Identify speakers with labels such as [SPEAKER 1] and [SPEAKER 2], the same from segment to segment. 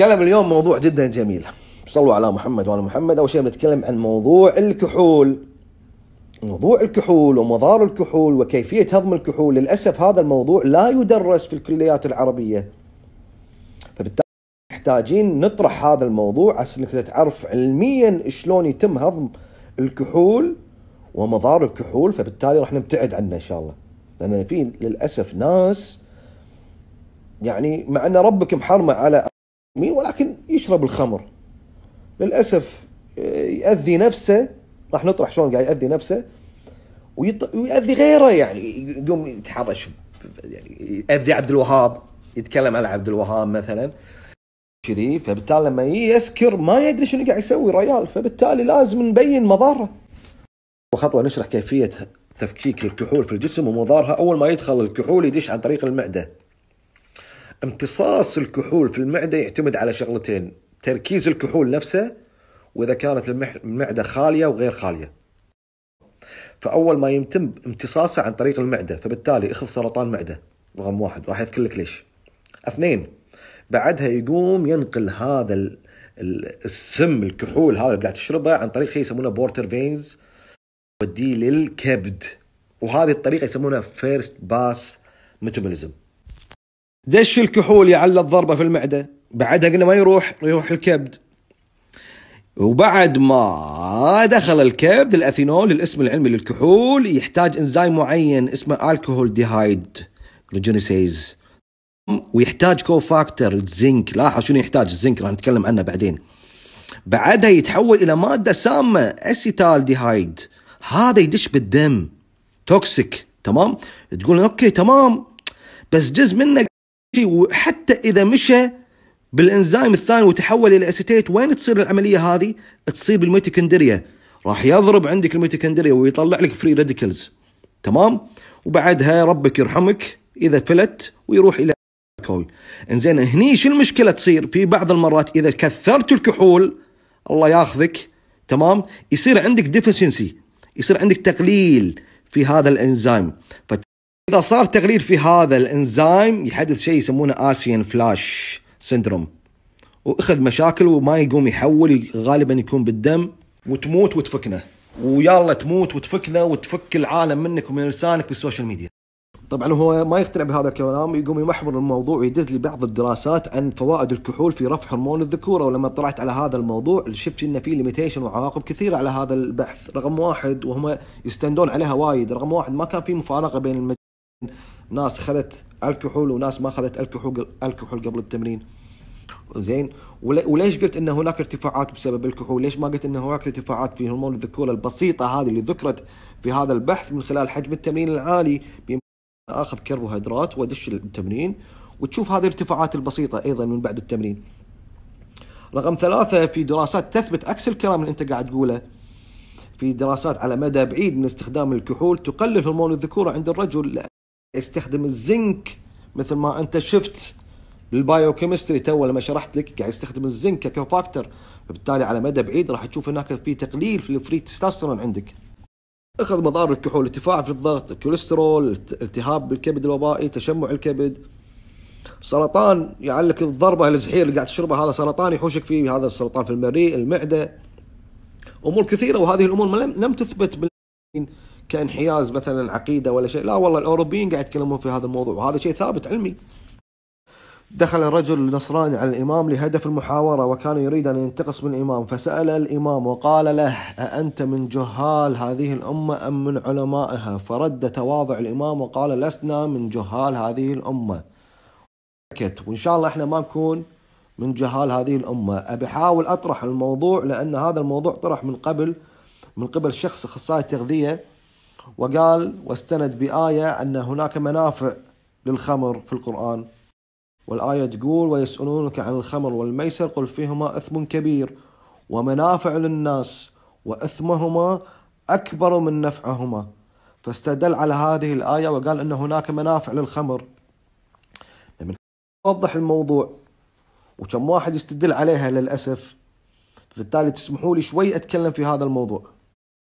[SPEAKER 1] نتكلم اليوم موضوع جدا جميل صلوا على محمد وعلى محمد اول شيء بنتكلم عن موضوع الكحول موضوع الكحول ومضار الكحول وكيفية هضم الكحول للأسف هذا الموضوع لا يدرس في الكليات العربية فبالتالي محتاجين نطرح هذا الموضوع عشان انك تعرف علميا شلون يتم هضم الكحول ومضار الكحول فبالتالي راح نبتعد عنه ان شاء الله لان في للاسف ناس يعني مع ان ربك محرمه على ولكن يشرب الخمر للأسف آه، يأذي نفسه راح نطرح شلون قاعد يأذي نفسه ويأذي غيره يعني يقوم يتحرش يعني يأذي عبد الوهاب يتكلم على عبد الوهاب مثلا كذي فبالتالي لما يسكر ما يدري شنو قاعد يسوي ريال فبالتالي لازم نبين مضاره وخطوه نشرح كيفيه تفكيك الكحول في الجسم ومضارها اول ما يدخل الكحول يدش عن طريق المعده امتصاص الكحول في المعدة يعتمد على شغلتين تركيز الكحول نفسه وإذا كانت المعدة خالية وغير خالية فأول ما يتم امتصاصه عن طريق المعدة فبالتالي اخذ سرطان معدة رقم واحد راح يذكر لك ليش اثنين بعدها يقوم ينقل هذا السم الكحول هذا اللي قاعد تشربه عن طريق شيء يسمونه بورتر فينز وديه للكبد وهذه الطريقه يسمونها فيرست باس ميتابوليزم دش الكحول يعلى الضربه في المعده بعدها قلنا ما يروح يروح الكبد وبعد ما دخل الكبد الاثينول الاسم العلمي للكحول يحتاج انزيم معين اسمه الكحول ديهايد جلوجينيسيز ويحتاج كوفاكتور الزنك لاحظ شنو يحتاج الزنك راح نتكلم عنه بعدين بعدها يتحول الى ماده سامه اسيتال ديهايد هذا يدش بالدم توكسيك تمام تقول اوكي تمام بس جزء منه وحتى اذا مشى بالانزيم الثاني وتحول الى اسيتيت وين تصير العمليه هذه؟ تصير بالميتوكندريا راح يضرب عندك الميتوكندريا ويطلع لك فري راديكلز تمام؟ وبعدها ربك يرحمك اذا فلت ويروح الى الكحول انزين هني شو المشكله تصير في بعض المرات اذا كثرت الكحول الله ياخذك تمام يصير عندك ديفشنسي يصير عندك تقليل في هذا الانزيم إذا صار تغليل في هذا الإنزيم يحدث شيء يسمونه آسيان فلاش سندروم وأخذ مشاكل وما يقوم يحول غالبا يكون بالدم وتموت وتفكنا ويلا تموت وتفكنا وتفك العالم منك ومن لسانك بالسوشيال ميديا طبعا هو ما يقتنع بهذا الكلام يقوم يمحور الموضوع ويدز لي بعض الدراسات عن فوائد الكحول في رفع هرمون الذكوره ولما طلعت على هذا الموضوع شفت انه في ليميتيشن وعواقب كثيره على هذا البحث رقم واحد وهم يستندون عليها وايد رقم واحد ما كان في مفارقه بين المج... ناس خذت الكحول وناس ما خذت الكحول الكحول قبل التمرين زين وليش قلت ان هناك ارتفاعات بسبب الكحول ليش ما قلت ان هناك ارتفاعات في هرمون الذكوره البسيطه هذه اللي ذكرت في هذا البحث من خلال حجم التمرين العالي اخذ كربوهيدرات وادش التمرين وتشوف هذه الارتفاعات البسيطه ايضا من بعد التمرين رقم ثلاثة في دراسات تثبت عكس الكلام اللي انت قاعد تقوله في دراسات على مدى بعيد من استخدام الكحول تقلل هرمون الذكورة عند الرجل يستخدم الزنك مثل ما انت شفت بالبايوكيمستري تو لما شرحت لك قاعد يستخدم الزنك كفاكتور فبالتالي على مدى بعيد راح تشوف هناك في تقليل في الفري تستوستيرون عندك اخذ مضار الكحول ارتفاع في الضغط الكوليسترول التهاب بالكبد الوبائي تشمع الكبد سرطان يعلق الضربه الزحير اللي قاعد تشربه هذا سرطان يحوشك فيه هذا السرطان في المريء المعده امور كثيره وهذه الامور لم تثبت بال كانحياز مثلا عقيده ولا شيء لا والله الاوروبيين قاعد يتكلمون في هذا الموضوع وهذا شيء ثابت علمي دخل رجل نصراني على الإمام لهدف المحاورة وكان يريد أن ينتقص من الإمام فسأل الإمام وقال له أأنت من جهال هذه الأمة أم من علمائها فرد تواضع الإمام وقال لسنا من جهال هذه الأمة وإن شاء الله إحنا ما نكون من جهال هذه الأمة أبي أحاول أطرح الموضوع لأن هذا الموضوع طرح من قبل من قبل شخص أخصائي تغذية وقال واستند بآية أن هناك منافع للخمر في القرآن والآية تقول ويسألونك عن الخمر والميسر قل فيهما إثم كبير ومنافع للناس وإثمهما أكبر من نفعهما فاستدل على هذه الآية وقال أن هناك منافع للخمر لما نوضح الموضوع وكم واحد يستدل عليها للأسف بالتالي تسمحوا لي شوي أتكلم في هذا الموضوع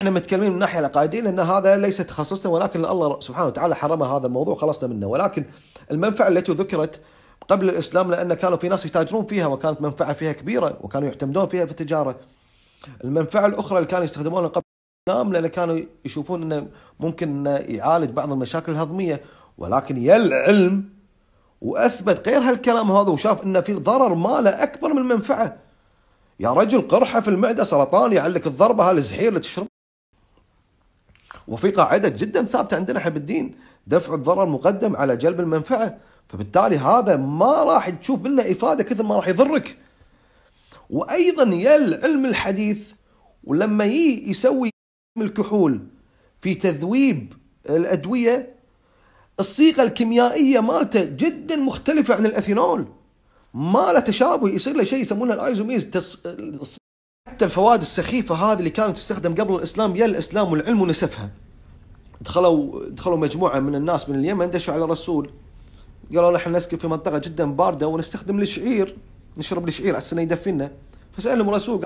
[SPEAKER 1] احنا متكلمين من الناحيه العقائديه لان هذا ليس تخصصنا ولكن الله سبحانه وتعالى حرم هذا الموضوع خلصنا منه ولكن المنفعه التي ذكرت قبل الاسلام لان كانوا في ناس يتاجرون فيها وكانت منفعه فيها كبيره وكانوا يعتمدون فيها في التجاره. المنفعه الاخرى اللي كانوا يستخدمونها قبل الاسلام لان كانوا يشوفون انه ممكن انه يعالج بعض المشاكل الهضميه ولكن يا العلم واثبت غير هالكلام هذا وشاف ان في ضرر ماله اكبر من المنفعه. يا رجل قرحه في المعده سرطان يعلك الضربه هالزحير اللي تشرب وفي قاعدة جدا ثابتة عندنا احنا بالدين دفع الضرر مقدم على جلب المنفعة فبالتالي هذا ما راح تشوف منه إفادة كثر ما راح يضرك وأيضا يا العلم الحديث ولما يي يسوي الكحول في تذويب الأدوية الصيغة الكيميائية مالته جدا مختلفة عن الأثينول ما له تشابه يصير له شيء يسمونه الايزوميز حتى الفوائد السخيفة هذه اللي كانت تستخدم قبل الإسلام يا الإسلام والعلم ونسفها دخلوا دخلوا مجموعة من الناس من اليمن دشوا على الرسول قالوا له احنا نسكن في منطقة جدا باردة ونستخدم الشعير نشرب الشعير عشان يدفنا فسألهم الرسول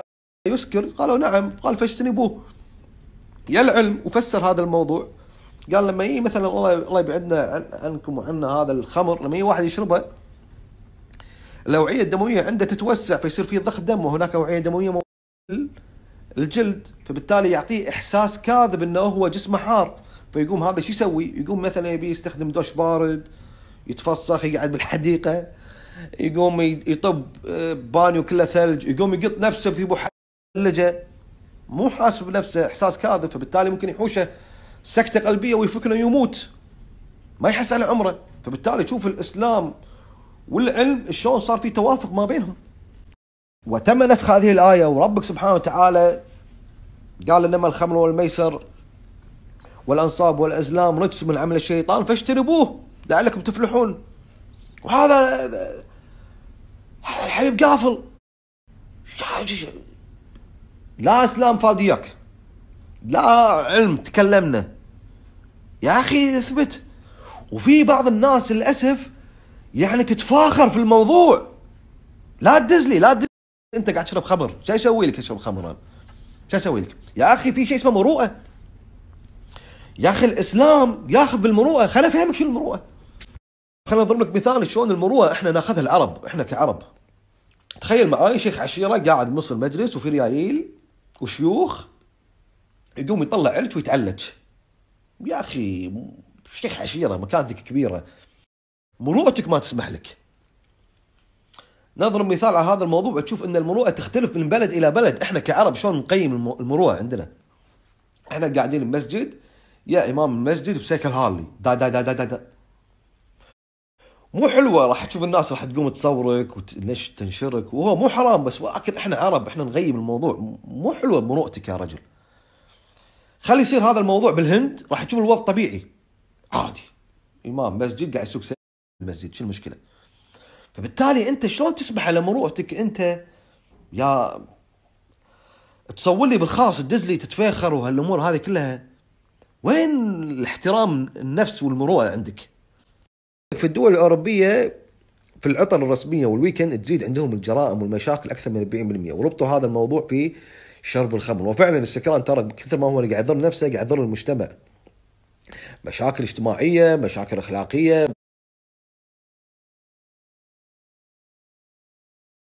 [SPEAKER 1] قال يسكر قالوا نعم قال فاجتنبوه يا العلم وفسر هذا الموضوع قال لما يجي مثلا الله الله يبعدنا عنكم وعنا هذا الخمر لما يجي واحد يشربه الاوعيه الدمويه عنده تتوسع فيصير في ضخ دم وهناك اوعيه دمويه الجلد فبالتالي يعطيه احساس كاذب انه هو جسمه حار فيقوم هذا شو يسوي؟ يقوم مثلا يبي يستخدم دوش بارد يتفسخ يقعد بالحديقه يقوم يطب آه، بانيو كله ثلج يقوم يقط نفسه في بحلجه مو حاسس بنفسه احساس كاذب فبالتالي ممكن يحوشه سكته قلبيه ويفكنا يموت ما يحس على عمره فبالتالي شوف الاسلام والعلم شلون صار في توافق ما بينهم وتم نسخ هذه الآية وربك سبحانه وتعالى قال إنما الخمر والميسر والأنصاب والأزلام رجس من عمل الشيطان فاشتربوه لعلكم تفلحون وهذا الحبيب قافل لا اسلام فاضيك لا علم تكلمنا يا اخي اثبت وفي بعض الناس للاسف يعني تتفاخر في الموضوع لا تدزلي لا تدزلي انت قاعد تشرب خمر شو اسوي لك اشرب خمر انا شو اسوي لك يا اخي في شيء اسمه مروءه يا اخي الاسلام ياخذ بالمروءه خليني افهمك شو المروءه خليني اضرب لك مثال شلون المروءه احنا ناخذها العرب احنا كعرب تخيل معاي شيخ عشيره قاعد بنص المجلس وفي ريايل وشيوخ يقوم يطلع علج ويتعلج يا اخي شيخ عشيره مكانتك كبيره مروءتك ما تسمح لك نضرب مثال على هذا الموضوع تشوف ان المروءه تختلف من بلد الى بلد احنا كعرب شلون نقيم المروءه عندنا احنا قاعدين بمسجد يا امام المسجد بسيكل هارلي دا دا دا دا دا, دا. مو حلوه راح تشوف الناس راح تقوم تصورك وتنش تنشرك وهو مو حرام بس ولكن احنا عرب احنا نغيب الموضوع مو حلوه مروءتك يا رجل خلي يصير هذا الموضوع بالهند راح تشوف الوضع طبيعي عادي امام مسجد قاعد يسوق المسجد شو المشكله فبالتالي انت شلون تسمح على مروءتك انت يا تصور لي بالخاص تدز لي تتفاخر وهالامور هذه كلها وين الاحترام النفس والمروءه عندك؟ في الدول الاوروبيه في العطل الرسميه والويكند تزيد عندهم الجرائم والمشاكل اكثر من 40% وربطوا هذا الموضوع بشرب الخمر وفعلا السكران ترى كثر ما هو قاعد يضر نفسه قاعد يضر المجتمع مشاكل اجتماعيه مشاكل اخلاقيه